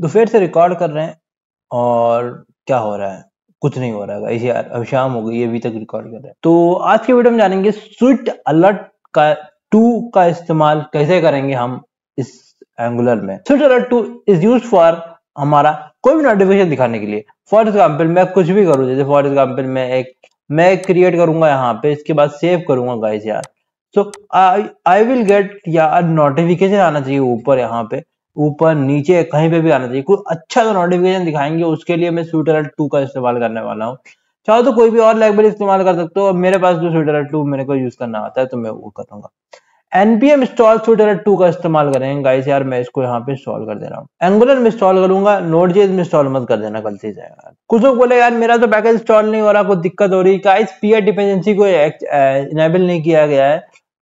दोपहर तो से रिकॉर्ड कर रहे हैं और क्या हो रहा है कुछ नहीं हो रहा है इसी अब शाम हो गई अभी तक रिकॉर्ड कर रहे हैं तो आज के वीडियो में जानेंगे स्विट अलर्ट का टू का इस्तेमाल कैसे करेंगे हम इस एंगुलर में sweet alert two is use for हमारा कोई भी नोटिफिकेशन दिखाने के लिए फॉर एग्जाम्पल मैं कुछ भी करूँ जैसे फॉर एग्जाम्पल मैं एक मैं क्रिएट करूंगा यहाँ पे इसके बाद सेव करूंगा गाइस यार सो आई विल गेट या नोटिफिकेशन आना चाहिए ऊपर यहाँ पे ऊपर नीचे कहीं पे भी आना चाहिए कोई अच्छा जो नोटिफिकेशन दिखाएंगे उसके लिए मैं स्वीट अलर्ट टू का इस्तेमाल करने वाला हूँ चाहो तो कोई भी और लाइब्रेरी इस्तेमाल कर सकते हो मेरे पास जो स्वीट अलर्ट टू मेरे को यूज करना आता है तो मैं वो करूंगा NPM install sweet alert two का इस्तेमाल करेंगे गाइस यार मैं इसको यहाँ पे इंस्टॉल कर दे रहा हूँ एंगुलर में इंस्टॉल करूंगा नोट जेज में इंस्टॉल मत कर देना गलती से यार कुछ लोग बोले यार मेरा तो पैकेज इंस्टॉल नहीं हो रहा कोई दिक्कत हो रही गाइस पीएर डिपेंडेंसी को इनेबल नहीं किया गया है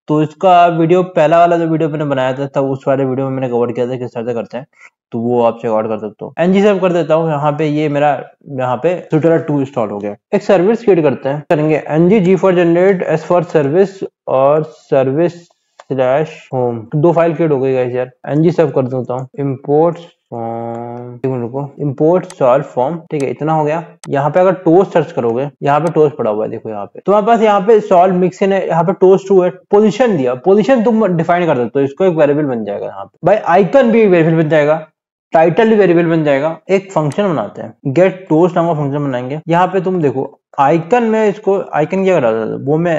तो इसका वीडियो पहला वाला जो वीडियो मैंने बनाया था, था उस वाले वीडियो में मैंने कवर किया था किस तरह से करते हैं तो वो आप चेकआउट कर सकते हो जी सेव कर देता हूँ यहाँ पे ये मेरा यहाँ पे ट्विटर टू इंस्टॉल हो गया एक सर्विस क्रिएट करते हैं करेंगे ng g for generate s for service और सर्विस स्लैश होम दो फाइल क्रिएट हो गई यार एनजी सेव कर देता हूँ इम्पोर्ट फ्रॉम रुको इम्पोर्ट सॉल्व फॉर्म ठीक है इतना हो गया यहाँ पे अगर टोस्ट सर्च करोगे यहाँ पे टोस पड़ा हुआ है देखो यहाँ पे तुम्हारे पास यहाँ पे सॉल्व मिक्स है यहाँ पे टोस्ट टू है पोजिशन दिया पोजिशन तुम डिफाइन कर सकते हो इसको एक वेरिएबल बन जाएगा यहाँ पे भाई आइकन भी वेरिएबल बन जाएगा टाइटल भी वेरिएबल बन जाएगा एक फंक्शन बनाते हैं गेट टोस्ट नाम का फंक्शन बनाएंगे यहाँ पे तुम देखो आइकन में इसको आइकन क्या करा वो मैं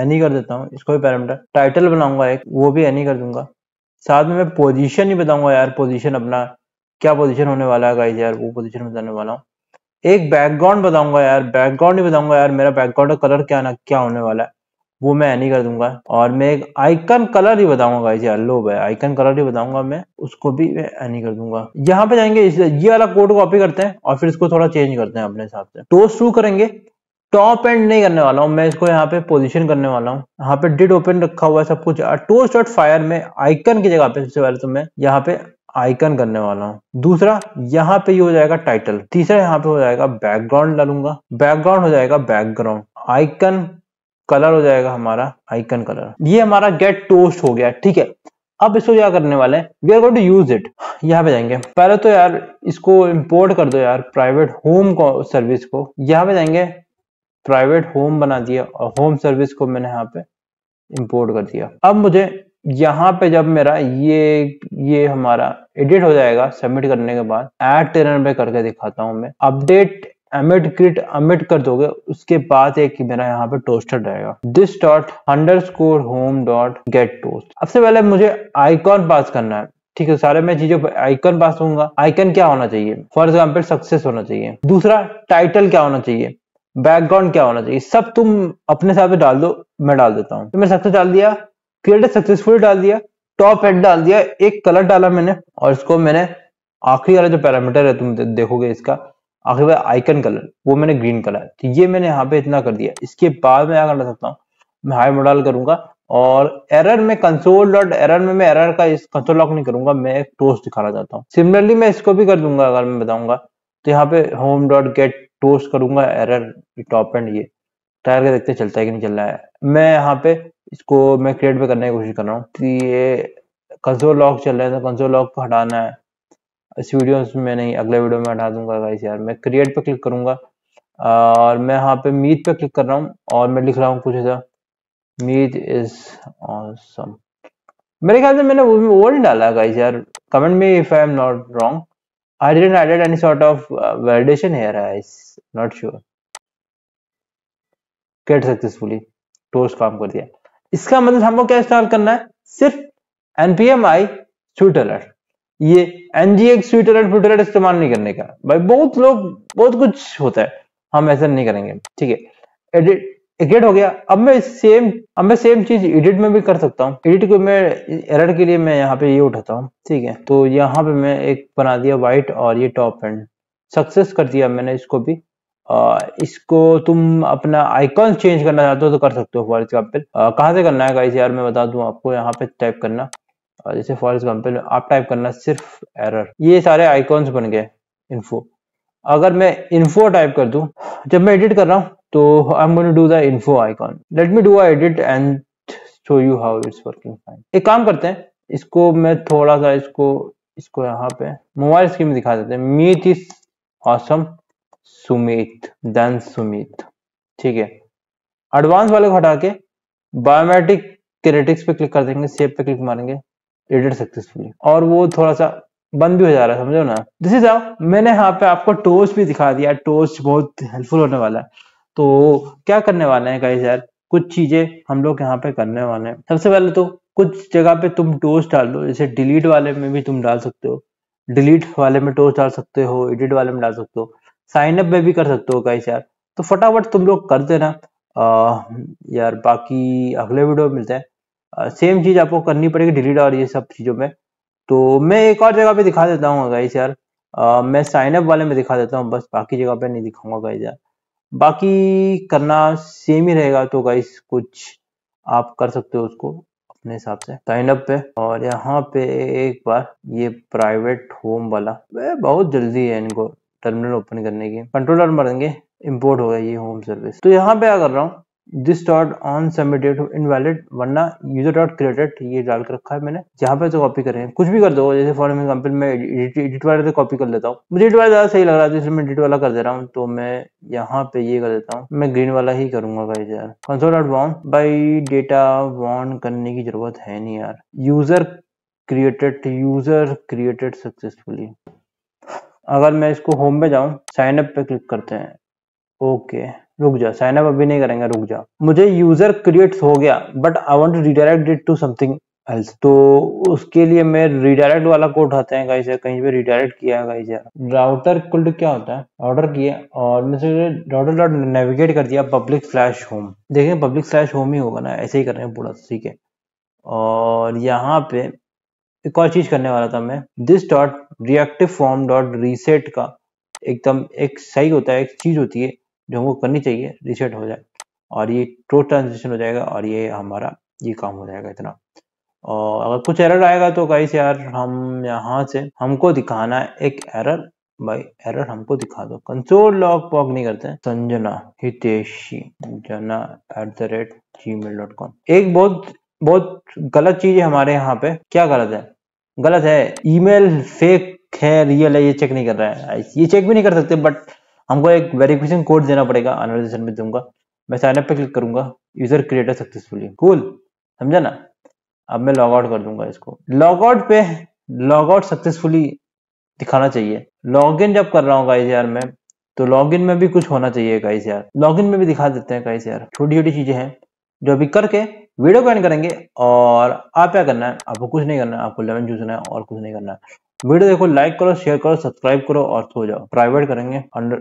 एनी कर देता हूँ इसको भी पैरामीटर टाइटल बनाऊंगा एक वो भी एनी कर दूंगा साथ में मैं पोजीशन ही बताऊंगा यार पोजीशन अपना क्या पोजीशन होने वाला है गाइस यार वो पोजीशन बताने वाला हूँ एक बैकग्राउंड बताऊंगा यार बैकग्राउंड ही बताऊंगा यार मेरा बैकग्राउंड का कलर क्या ना क्या होने वाला है वो मैं नहीं कर दूंगा और मैं एक आइकन कलर ही बताऊंगा गाइस यार लो भाई आइकन कलर ही बताऊंगा मैं उसको भी मैं नहीं कर दूंगा यहाँ पे जाएंगे ये वाला कोड कॉपी करते हैं और फिर इसको थोड़ा चेंज करते हैं अपने हिसाब से टोस्ट तो शुरू करेंगे टॉप एंड नहीं करने वाला हूँ मैं इसको यहाँ पे पोजीशन करने वाला हूँ यहाँ पे डिड ओपन रखा हुआ है सब कुछ टोस्ट डॉट फायर में आइकन की जगह पे सबसे पहले तो मैं यहाँ पे आइकन करने वाला हूँ दूसरा यहाँ पे हो जाएगा टाइटल तीसरा यहाँ पे हो जाएगा बैकग्राउंड डालूंगा बैकग्राउंड हो जाएगा बैकग्राउंड आइकन कलर हो जाएगा हमारा आइकन कलर ये हमारा गेट टोस्ट हो गया ठीक है अब इसको क्या करने वाले हैं we are going to use it यहाँ पे जाएंगे पहले तो यार इसको इम्पोर्ट कर दो यार प्राइवेट होम सर्विस को यहाँ पे जाएंगे प्राइवेट होम बना दिया और होम सर्विस को मैंने यहाँ पे इंपोर्ट कर दिया अब मुझे यहाँ पे जब मेरा ये ये हमारा एडिट हो जाएगा सबमिट करने के बाद एड टेरन पे करके दिखाता हूँ मैं अपडेट एमिट क्रिट अमिट कर दोगे उसके बाद एक मेरा यहाँ पे टोस्टर रहेगा this dot underscore home dot get toast सबसे पहले मुझे आइकॉन पास करना है ठीक है सारे मैं चीजों पर आइकन पास होगा आइकन क्या होना चाहिए फॉर एग्जाम्पल सक्सेस होना चाहिए दूसरा टाइटल क्या होना चाहिए बैकग्राउंड क्या होना चाहिए सब तुम अपने हिसाब से डाल दो मैं डाल देता हूँ तो मैंने सक्सेस डाल दिया क्रिएटर सक्सेसफुल डाल दिया टॉप एड डाल दिया एक कलर डाला मैंने और इसको मैंने आखिरी वाला जो पैरामीटर है तुम देखोगे इसका आखिर वाला आइकन कलर वो मैंने ग्रीन कलर तो ये मैंने यहाँ पे इतना कर दिया इसके बाद मैं क्या कर सकता हूँ मैं हाई मॉडल करूंगा और एरर में कंसोल डॉट एरर में मैं एरर का इस कंसोल लॉक नहीं करूंगा मैं एक टोस्ट दिखाना चाहता हूँ सिमिलरली मैं इसको भी कर दूंगा अगर मैं बताऊंगा तो यहाँ पे होम डॉट गेट टोस्ट करूंगा एरर टॉप एंड ये टायर करके देखते चलता है कि नहीं चल रहा है मैं यहाँ पे इसको मैं क्रिएट पे करने की कोशिश कर रहा हूँ कि ये कंसोल लॉक चल रहा है तो कंसोल लॉक को हटाना है इस वीडियो में नहीं अगले वीडियो में हटा दूंगा गाइस यार मैं क्रिएट पे क्लिक करूंगा और मैं यहाँ पे मीट पे क्लिक कर रहा हूँ और मैं लिख रहा हूँ कुछ ऐसा मीट इज ऑसम मेरे ख्याल से मैंने वो भी वो नहीं डाला गाइस यार कमेंट में if I am not wrong I didn't added any sort of uh, validation here. I is not sure. Get successfully toast काम कर दिया इसका मतलब हमको क्या इस्तेमाल करना है सिर्फ npm i sweet alert ये ngx sweet alert sweet alert इस्तेमाल नहीं करने का भाई बहुत लोग बहुत कुछ होता है हम ऐसा नहीं करेंगे ठीक है Edit एडिट हो गया अब मैं सेम अब मैं सेम चीज एडिट में भी कर सकता हूँ एडिट को मैं एरर के लिए मैं यहाँ पे ये उठाता हूँ ठीक है तो यहाँ पे मैं एक बना दिया व्हाइट और ये टॉप एंड सक्सेस कर दिया मैंने इसको भी आ, इसको तुम अपना आइकॉन चेंज करना चाहते हो तो कर सकते हो फॉर एग्जाम्पल कहाँ से करना है गाइस यार मैं बता दूं आपको यहाँ पे टाइप करना जैसे फॉर एग्जाम्पल आप टाइप करना सिर्फ एरर ये सारे आइकॉन्स बन गए इन्फो अगर मैं इन्फो टाइप कर दूं जब मैं एडिट कर रहा हूँ So तो I'm going to do the info icon. Let me do a edit and show you how it's working fine. एक काम करते हैं इसको मैं थोड़ा सा इसको इसको यहाँ पे मोबाइल स्क्रीन में दिखा देते हैं meet is awesome Sumit then Sumit ठीक है एडवांस वाले को हटा के बायोमेट्रिक क्रेटिक्स पे क्लिक कर देंगे सेव पे क्लिक मारेंगे एडिट सक्सेसफुली और वो थोड़ा सा बंद भी हो जा रहा है समझो ना दिस इज आओ मैंने यहाँ पे आपको टोस्ट भी दिखा दिया टोस्ट बहुत हेल्पफुल होने वाला है तो क्या करने वाले हैं गाइस यार कुछ चीजें हम लोग यहाँ पे करने वाले हैं सबसे पहले तो कुछ जगह पे तुम टोस्ट डाल दो जैसे डिलीट वाले में भी तुम डाल सकते हो डिलीट वाले में टोस्ट डाल सकते हो एडिट वाले में डाल सकते हो साइन अप में भी कर सकते हो गाइस यार तो फटाफट तुम लोग कर देना यार बाकी अगले वीडियो में मिलते हैं सेम चीज आपको करनी पड़ेगी डिलीट और ये सब चीजों में तो मैं एक और जगह पे दिखा देता हूँ गाइस यार आ, मैं साइन अप वाले में दिखा देता हूँ बस बाकी जगह पे नहीं दिखाऊंगा गाइस यार बाकी करना सेम ही रहेगा तो गाइस कुछ आप कर सकते हो उसको अपने हिसाब से साइन अप पे और यहाँ पे एक बार ये प्राइवेट होम वाला बहुत जल्दी है इनको टर्मिनल ओपन करने की कंट्रोलर मरेंगे इम्पोर्ट हो गया ये होम सर्विस तो यहाँ पे क्या कर रहा हूँ this dot on submitted invalid वरना यूजर डॉट क्रेडिट ये डाल के रखा है मैंने जहाँ पे तो कॉपी करें कुछ भी कर दो जैसे फॉर एग्जाम्पल मैं एडिट वाले से कॉपी कर लेता हूँ मुझे एडिट वाला ज़्यादा सही लग रहा है तो इसलिए मैं एडिट वाला कर दे रहा हूँ तो मैं यहाँ पे ये कर देता हूँ मैं ग्रीन वाला ही करूंगा भाई यार console dot one by data one करने की जरूरत है नहीं यार user created user created successfully अगर मैं इसको होम में जाऊँ साइन अप पे क्लिक करते हैं ओके okay. रुक जा साइन अप अभी नहीं करेंगे रुक जा मुझे यूजर क्रिएट हो गया but I want to redirect it to something else तो उसके लिए मैं रिडायरेक्ट वाला को उठाते हैं गाइस कहीं पे रिडायरेक्ट किया है गाइस राउटर कुल्ड क्या होता है ऑर्डर किया और मैंने राउटर डॉट नेविगेट कर दिया पब्लिक स्लैश होम देखें पब्लिक स्लैश होम ही होगा ना ऐसे ही कर रहे हैं पूरा ठीक है और यहाँ पे एक और चीज करने वाला था मैं this dot reactive form dot reset का एकदम एक सही होता है एक चीज होती है जो हमको करनी चाहिए रिसेट हो जाए और ये ट्रो ट्रांजेक्शन हो जाएगा और ये हमारा ये काम हो जाएगा इतना और अगर कुछ एरर आएगा तो से यार हम यहाँ से हमको दिखाना है एक एरर भाई एरर हमको दिखा दो कंसोल लॉग पॉक नहीं करते Sanjana Hiteshi Jana at the rate Gmail dot com एक बहुत बहुत गलत चीज है हमारे यहाँ पे क्या गलत है गलत है ईमेल फेक है रियल है ये चेक नहीं कर रहा है ये चेक भी नहीं कर सकते बट हमको एक वेरिफिकेशन कोड देना पड़ेगा एनालिजेशन में दूंगा मैं साइनअप पे क्लिक करूंगा यूजर क्रिएटर सक्सेसफुली कूल समझा ना अब मैं लॉग आउट कर दूंगा इसको लॉग आउट पे लॉग आउट सक्सेसफुली दिखाना चाहिए लॉग इन जब कर रहा हूँ गाइस यार मैं तो लॉग इन में भी कुछ होना चाहिए गाइस यार लॉग इन में भी दिखा देते हैं गाइस यार छोटी छोटी चीजें हैं जो अभी करके वीडियो को करेंगे और आप क्या करना है आपको कुछ नहीं करना है आपको लेवन चूज है और कुछ नहीं करना है वीडियो देखो लाइक करो शेयर करो सब्सक्राइब करो और सो जाओ प्राइवेट करेंगे अंडर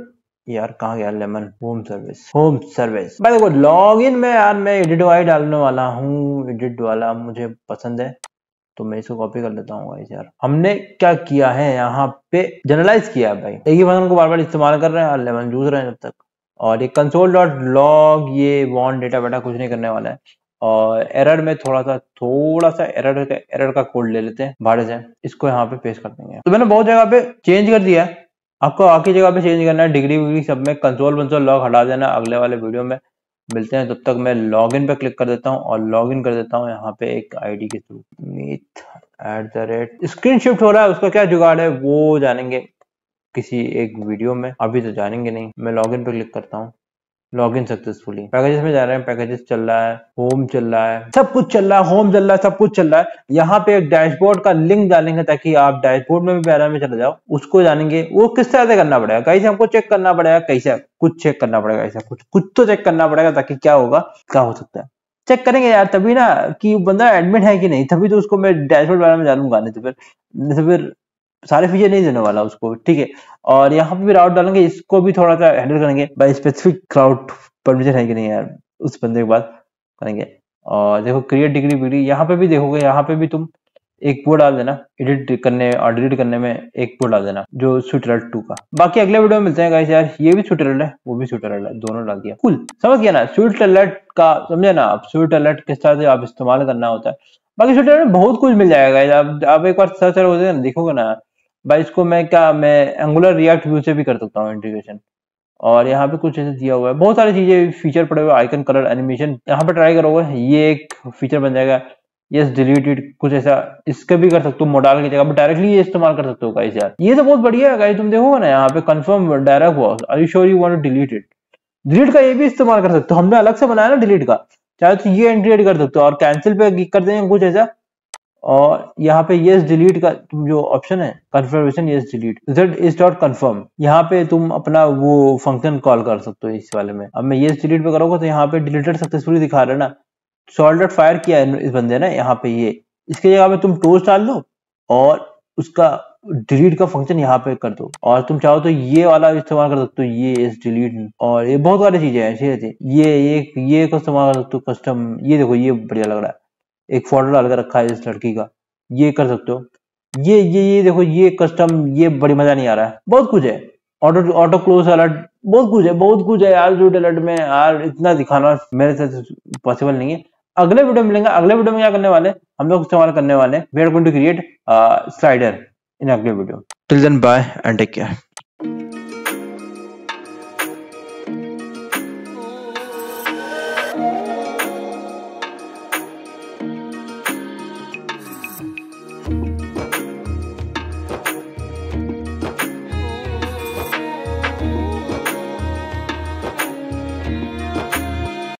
यार कहाँ गया लेमन होम सर्विस होम सर्विस भाई देखो लॉग इन में यार मैं एडिट वाई डालने वाला हूँ एडिट वाला मुझे पसंद है तो मैं इसको कॉपी कर लेता हूँ यार हमने क्या किया है यहाँ पे जनरलाइज किया है भाई एक ही फंक्शन को बार बार इस्तेमाल कर रहे हैं और लेमन जूझ रहे हैं जब तक और ये कंसोल डॉट लॉग ये वॉन डेटा बेटा कुछ नहीं करने वाला है और एरर में थोड़ा सा थोड़ा सा एरर का एरर का कोड ले लेते हैं भाड़े से इसको यहाँ पे पेश कर देंगे तो मैंने बहुत जगह पे चेंज कर दिया है आपको आखिरी जगह पे चेंज करना है डिग्री विग्री सब में कंसोल वंसोल लॉग हटा देना अगले वाले वीडियो में मिलते हैं तब तक मैं लॉग इन पे क्लिक कर देता हूँ और लॉग इन कर देता हूँ यहाँ पे एक आईडी के थ्रू मीथ at the rate screen shift हो रहा है उसका क्या जुगाड़ है वो जानेंगे किसी एक वीडियो में अभी तो जानेंगे नहीं मैं लॉग इन पे क्लिक करता हूँ लॉग इन सक्सेसफुली पैकेजेस में जा रहे हैं पैकेजेस चल रहा है होम चल रहा है सब कुछ चल रहा है होम चल रहा है सब कुछ चल रहा है यहाँ पे एक डैशबोर्ड का लिंक डालेंगे ताकि आप डैशबोर्ड में भी पैरा में चले जाओ उसको जानेंगे वो किस तरह से करना पड़ेगा कैसे हमको चेक करना पड़ेगा कैसे कुछ चेक करना पड़ेगा ऐसा कुछ कुछ तो चेक करना पड़ेगा ताकि क्या होगा क्या हो सकता है चेक करेंगे यार तभी ना कि बंदा एडमिट है कि नहीं तभी तो उसको मैं डैशबोर्ड बारे में जानूंगा नहीं तो फिर नहीं तो फिर सारे फीचर नहीं देने वाला उसको ठीक है और यहाँ पे भी राउट डालेंगे इसको भी थोड़ा सा हैंडल करेंगे भाई स्पेसिफिक राउट परमिशन है कि नहीं यार उस बंदे के बाद करेंगे और देखो क्रिएट डिग्री बिग्री यहाँ पे भी देखोगे यहाँ पे भी तुम एक वो डाल देना एडिट करने और डिलीट करने में एक वो डाल देना जो सुटरल टू का बाकी अगले वीडियो में मिलते हैं गाइस यार ये भी सुटरल है वो भी सुटरल है दोनों डाल दिया कुल समझ गया ना स्वीट अलर्ट का समझे ना आप स्वीट अलर्ट किस तरह से आप इस्तेमाल करना होता है बाकी सुटरल में बहुत कुछ मिल जाएगा आप, आप एक बार सर्च करोगे ना तो देखोगे ना भाई इसको मैं क्या मैं एंगुलर रिएक्ट व्यू से भी कर सकता हूँ इंटीग्रेशन और यहाँ पे कुछ ऐसे दिया हुआ है बहुत सारी चीजें फीचर पड़े हुए आइकन कलर एनिमेशन यहाँ पे ट्राई करोगे ये एक फीचर बन जाएगा यस डिलीटेड कुछ ऐसा इसका भी कर सकते हो मोडाल की जगह डायरेक्टली ये इस्तेमाल कर सकते हो गाइस यार ये तो बहुत बढ़िया है गाइस तुम देखो ना यहाँ पे कंफर्म डायरेक्ट हुआ are you sure you want to delete it delete का ये भी इस्तेमाल कर सकते हो हमने अलग से बनाया ना डिलीट का चाहे तो ये एंट्री एड कर सकते हो और कैंसिल पे कर देंगे कुछ ऐसा और यहाँ पे येस डिलीट का तुम जो ऑप्शन है confirmation yes delete result is dot confirm यहाँ पे तुम अपना वो फंक्शन कॉल कर सकते हो इस वाले में अब मैं येस डिलीट पे करूँगा तो यहाँ पे डिलीटेड सक्सेसफुली दिखा रहे ना सॉल्ट फायर किया है इस बंदे ने यहाँ पे ये इसकी जगह पे तुम टोस डाल दो और उसका डिलीट का फंक्शन यहाँ पे कर दो और तुम चाहो तो ये वाला इस्तेमाल कर सकते हो ये इस डिलीट और ये बहुत सारी चीजें हैं ऐसी ये ये ये इस्तेमाल कर सकते हो कस्टम ये देखो ये बढ़िया लग रहा है एक फोल्डर कर रखा है इस लड़की का ये कर सकते हो ये ये ये देखो ये कस्टम ये बड़ी मजा नहीं आ रहा है बहुत कुछ है ऑटो ऑटो क्लोज अलर्ट बहुत कुछ है बहुत कुछ है यार जूट अलर्ट में यार इतना दिखाना मेरे से पॉसिबल नहीं है अगले वीडियो में मिलेंगे अगले वीडियो में क्या करने वाले हम लोग इस्तेमाल करने वाले we are going to create slider in अगले video till then bye and take care